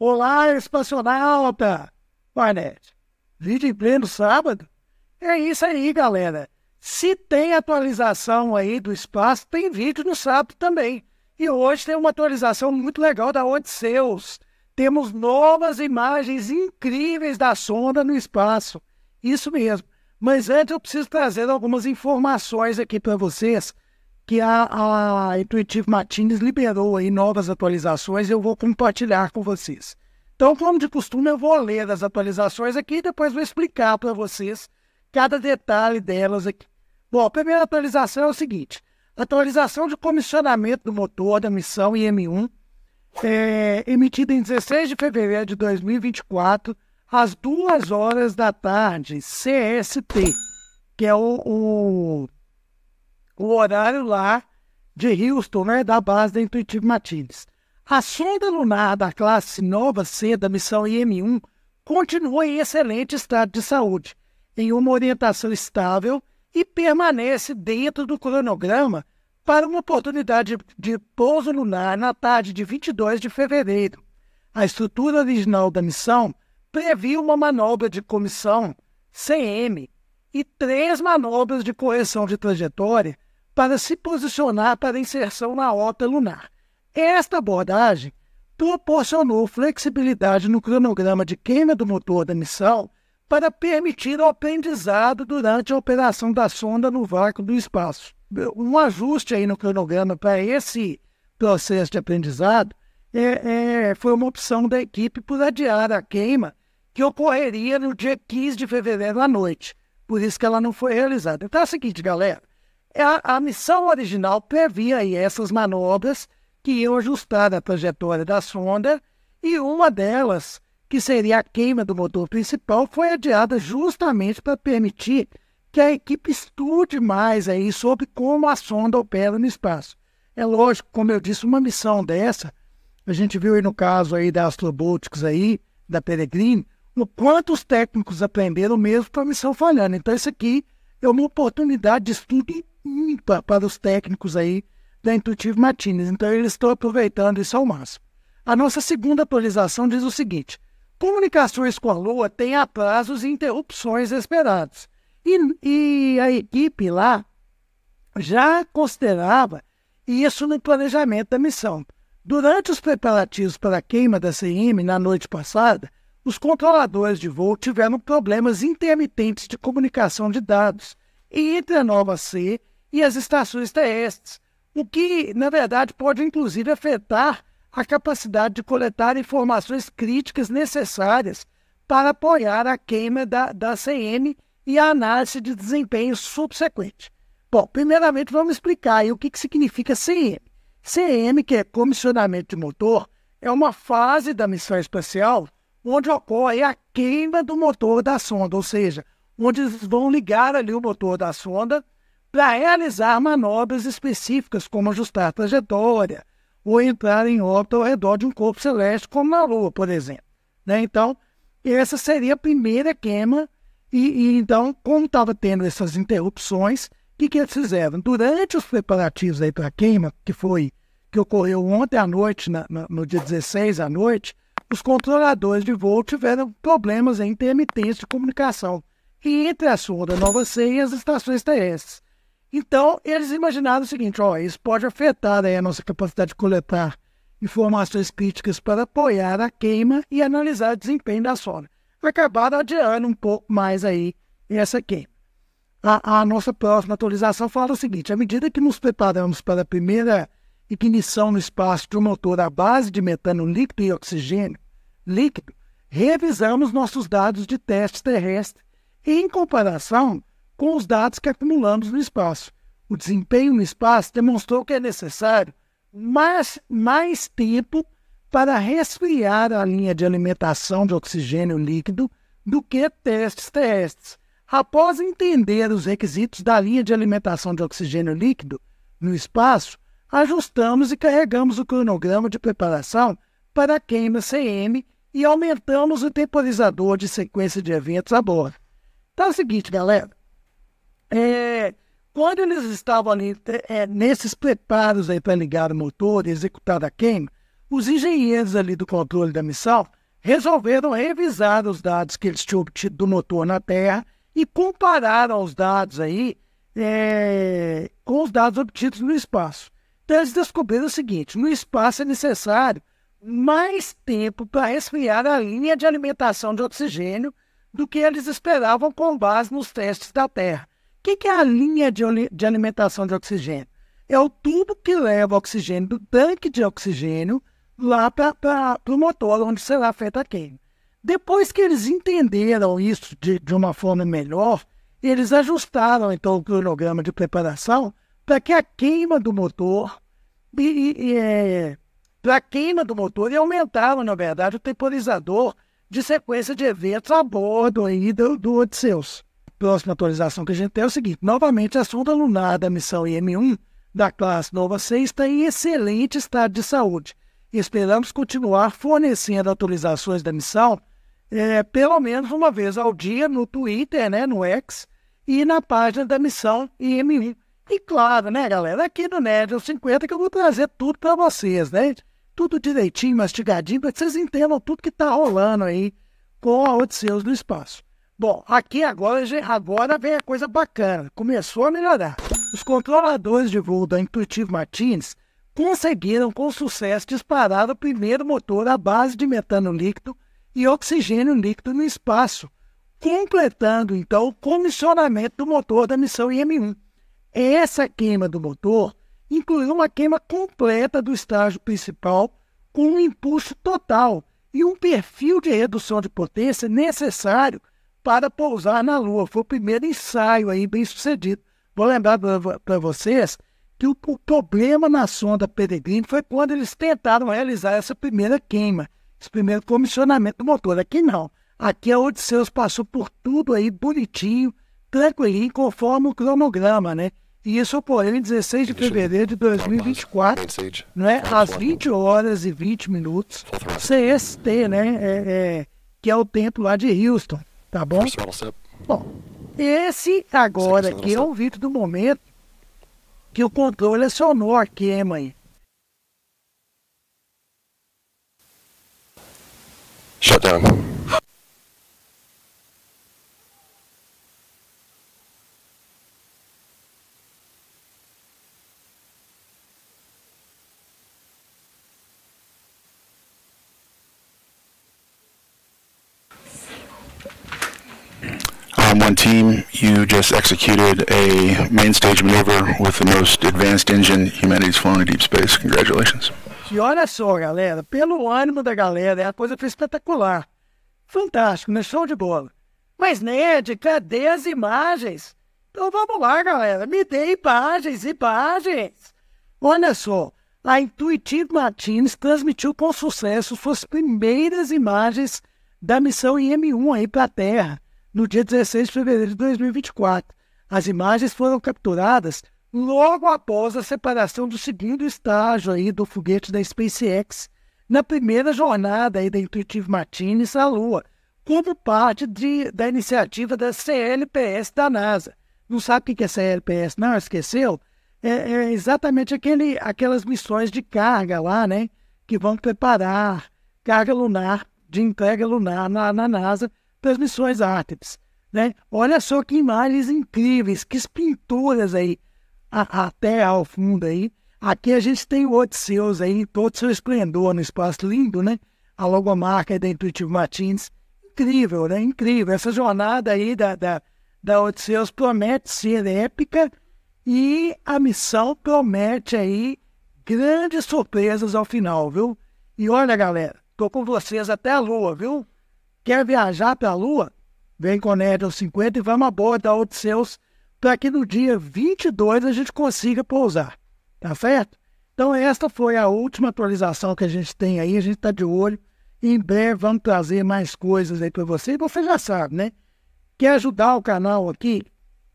Olá, espaçonauta! Barnett, vídeo em pleno sábado? É isso aí, galera. Se tem atualização aí do espaço, tem vídeo no sábado também. E hoje tem uma atualização muito legal da Odisseus. Temos novas imagens incríveis da sonda no espaço. Isso mesmo. Mas antes eu preciso trazer algumas informações aqui para vocês que a, a Intuitive Martins liberou aí novas atualizações eu vou compartilhar com vocês. Então, como de costume, eu vou ler as atualizações aqui e depois vou explicar para vocês cada detalhe delas aqui. Bom, a primeira atualização é o seguinte: atualização de comissionamento do motor da missão IM1, é, emitida em 16 de fevereiro de 2024, às 2 horas da tarde, CST, que é o, o o horário lá de Houston, né, da base da Intuitive Martins. A sonda lunar da classe Nova C da missão IM-1 continua em excelente estado de saúde, em uma orientação estável e permanece dentro do cronograma para uma oportunidade de pouso lunar na tarde de 22 de fevereiro. A estrutura original da missão previa uma manobra de comissão CM e três manobras de correção de trajetória para se posicionar para inserção na órbita lunar. Esta abordagem proporcionou flexibilidade no cronograma de queima do motor da missão para permitir o aprendizado durante a operação da sonda no vácuo do espaço. Um ajuste aí no cronograma para esse processo de aprendizado é, é, foi uma opção da equipe por adiar a queima que ocorreria no dia 15 de fevereiro à noite. Por isso que ela não foi realizada. Então é o seguinte, galera. É a, a missão original previa aí essas manobras que iam ajustar a trajetória da sonda e uma delas, que seria a queima do motor principal, foi adiada justamente para permitir que a equipe estude mais aí sobre como a sonda opera no espaço. É lógico, como eu disse, uma missão dessa, a gente viu aí no caso aí da Astrobotics aí, da Peregrine, o quanto os técnicos aprenderam mesmo para a missão falhando. Então isso aqui é uma oportunidade de estudo ímpar para os técnicos aí da Intuitivo Martins. Então eles estão aproveitando isso ao máximo. A nossa segunda atualização diz o seguinte: comunicações com a Lua têm atrasos e interrupções esperados. E, e a equipe lá já considerava isso no planejamento da missão. Durante os preparativos para a queima da CM na noite passada, os controladores de voo tiveram problemas intermitentes de comunicação de dados entre a Nova C e as estações terrestres, o que, na verdade, pode inclusive afetar a capacidade de coletar informações críticas necessárias para apoiar a queima da, da CN e a análise de desempenho subsequente. Bom, primeiramente vamos explicar o que, que significa CM. CM, que é comissionamento de motor, é uma fase da missão espacial onde ocorre a queima do motor da sonda, ou seja, onde eles vão ligar ali o motor da sonda para realizar manobras específicas, como ajustar a trajetória ou entrar em órbita ao redor de um corpo celeste, como na Lua, por exemplo. Né? Então, essa seria a primeira queima. E, e então, como estava tendo essas interrupções, o que, que, eles fizeram? Durante os preparativos para a queima, que foi que ocorreu ontem à noite, na, no dia 16 à noite, os controladores de voo tiveram problemas em intermitência de comunicação. E entre a sonda Nova Ceia e as estações terrestres. Então, eles imaginaram o seguinte: ó, isso pode afetar aí, né, a nossa capacidade de coletar informações críticas para apoiar a queima e analisar o desempenho da sonda. Acabaram adiando um pouco mais aí essa queima. A, a, nossa próxima atualização fala o seguinte: à medida que nos preparamos para a primeira ignição no espaço de um motor à base de metano líquido e oxigênio líquido, revisamos nossos dados de teste terrestre em comparação com os dados que acumulamos no espaço. O desempenho no espaço demonstrou que é necessário mais, mais tempo para resfriar a linha de alimentação de oxigênio líquido do que testes terrestres. Após entender os requisitos da linha de alimentação de oxigênio líquido no espaço, ajustamos e carregamos o cronograma de preparação para a queima CM e aumentamos o temporizador de sequência de eventos a bordo. Então é o seguinte, galera. É, quando eles estavam ali é, é nesses preparos aí para ligar o motor e executar a queima, os engenheiros ali do controle da missão resolveram revisar os dados que eles tinham obtido do motor na Terra e compararam os dados aí é, com os dados obtidos no espaço. Então eles descobriram o seguinte: no espaço é necessário mais tempo para resfriar a linha de alimentação de oxigênio do que eles esperavam com base nos testes da Terra. O que, que é a linha de, de alimentação de oxigênio? É o tubo que leva o oxigênio do tanque de oxigênio lá para o motor, onde será feita a queima. Depois que eles entenderam isso de, de uma forma melhor, eles ajustaram então o cronograma de preparação para que a queima do motor e, e, e é, para a queima do motor e aumentaram, na verdade, o temporizador de sequência de eventos a bordo aí do, do Odisseus. Próxima atualização que a gente tem é o seguinte: novamente a sonda lunar da missão IM-1 da classe Nova 6 está em excelente estado de saúde. Esperamos continuar fornecendo atualizações da missão é, pelo menos uma vez ao dia no Twitter, né, no X e na página da missão IM1. E claro, né, galera, aqui no Nerd 50 que eu vou trazer tudo para vocês, né? tudo direitinho, mastigadinho, para que vocês entendam tudo que está rolando aí com a Odisseus no espaço. Bom, aqui agora, agora vem a coisa bacana. Começou a melhorar. Os controladores de voo da Intuitive Martins conseguiram com sucesso disparar o primeiro motor à base de metano líquido e oxigênio líquido no espaço, completando então o comissionamento do motor da missão IM-1. Essa queima do motor incluiu uma queima completa do estágio principal com um impulso total e um perfil de redução de potência necessário para pousar na Lua. Foi o primeiro ensaio aí bem sucedido. Vou lembrar para vocês que o, o, problema na sonda Peregrine foi quando eles tentaram realizar essa primeira queima, esse primeiro comissionamento do motor. Aqui não. Aqui a Odisseus passou por tudo aí bonitinho, tranquilinho, conforme o cronograma, né? E isso ocorreu em 16 de fevereiro de 2024, né, às 20 horas e 20 minutos, CST, né, é, é, que é o tempo lá de Houston, tá bom? Bom, esse agora aqui é o vídeo do momento que o controle acionou a queima aí. Shut down. one team, you just executed a main stage maneuver with the most advanced engine humanity's flown in deep space. Congratulations. E olha só, galera, pelo ânimo da galera, a coisa foi espetacular. Fantástico, né? Show de bola. Mas, Ned, cadê as imagens? Então vamos lá, galera, me dê imagens, imagens. Olha só, a Intuitive Martins transmitiu com sucesso suas primeiras imagens da missão IM-1 aí para a Terra no dia 16 de fevereiro de 2024. As imagens foram capturadas logo após a separação do segundo estágio aí do foguete da SpaceX na primeira jornada aí da Intuitive Martins à Lua, como parte de, da iniciativa da CLPS da NASA. Não sabe o que é CLPS? Não, esqueceu? É, é exatamente aquele, aquelas missões de carga lá, né? Que vão preparar carga lunar, de entrega lunar na, na NASA transmissões árticas. Né? Olha só que imagens incríveis, que pinturas aí, a, terra ao fundo aí. Aqui a gente tem o Odisseus aí, todo seu esplendor no espaço lindo, né? A logomarca da Intuitivo Martins. Incrível, né? Incrível. Essa jornada aí da, da, da Odisseus promete ser épica e a missão promete aí grandes surpresas ao final, viu? E olha, galera, tô com vocês até a lua, viu? Quer viajar para a Lua? Vem com o Nerdon 50 e vamos a borda da Odisseus para que no dia 22 a gente consiga pousar. Tá certo? Então, esta foi a última atualização que a gente tem aí. A gente está de olho. Em breve vamos trazer mais coisas aí para vocês. Você já sabe, né? Quer ajudar o canal aqui?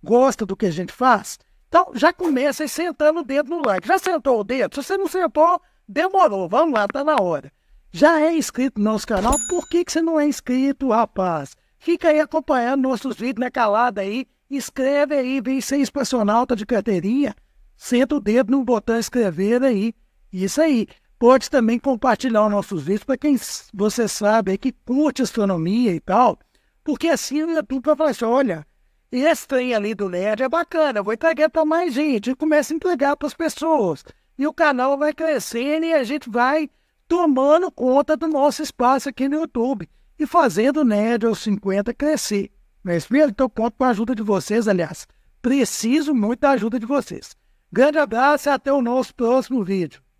Gosta do que a gente faz? Então, já começa aí sentando o dedo no like. Já sentou o dedo? Se você não sentou, demorou. Vamos lá, tá na hora. Já é inscrito no nosso canal? Por que, que você não é inscrito, rapaz? Fica aí acompanhando nossos vídeos na né, calada aí. Escreve aí, vem ser alta de carteirinha. Senta o dedo no botão inscrever aí. Isso aí. Pode também compartilhar os nossos vídeos para quem você sabe aí, que curte astronomia e tal. Porque assim o YouTube vai falar assim, olha, esse trem ali do nerd, é bacana, vou entregar para mais gente. E começa a entregar para as pessoas. E o canal vai crescendo e a gente vai tomando conta do nosso espaço aqui no YouTube e fazendo o Nerd aos 50 crescer. Não é isso mesmo? Então conto com a ajuda de vocês, aliás. Preciso muito da ajuda de vocês. Grande abraço e até o nosso próximo vídeo.